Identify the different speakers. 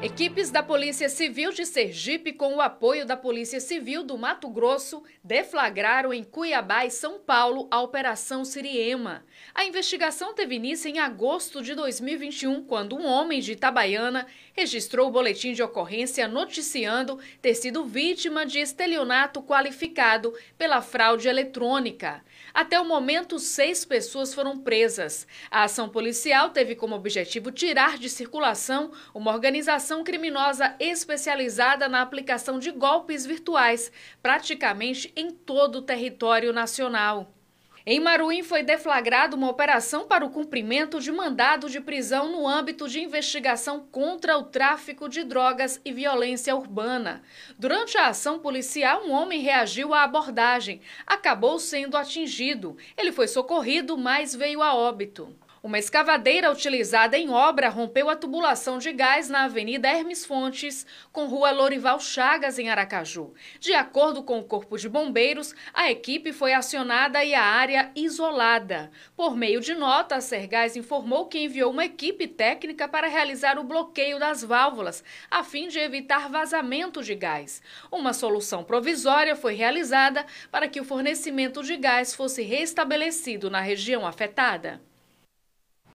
Speaker 1: Equipes da Polícia Civil de Sergipe, com o apoio da Polícia Civil do Mato Grosso, deflagraram em Cuiabá e São Paulo a Operação Siriema. A investigação teve início em agosto de 2021, quando um homem de Itabaiana registrou o boletim de ocorrência noticiando ter sido vítima de estelionato qualificado pela fraude eletrônica. Até o momento, seis pessoas foram presas. A ação policial teve como objetivo tirar de circulação uma organização organização criminosa especializada na aplicação de golpes virtuais, praticamente em todo o território nacional. Em Maruim foi deflagrada uma operação para o cumprimento de mandado de prisão no âmbito de investigação contra o tráfico de drogas e violência urbana. Durante a ação policial, um homem reagiu à abordagem, acabou sendo atingido. Ele foi socorrido, mas veio a óbito. Uma escavadeira utilizada em obra rompeu a tubulação de gás na Avenida Hermes Fontes, com Rua Lorival Chagas, em Aracaju. De acordo com o Corpo de Bombeiros, a equipe foi acionada e a área isolada. Por meio de nota, a Sergás informou que enviou uma equipe técnica para realizar o bloqueio das válvulas, a fim de evitar vazamento de gás. Uma solução provisória foi realizada para que o fornecimento de gás fosse restabelecido na região afetada.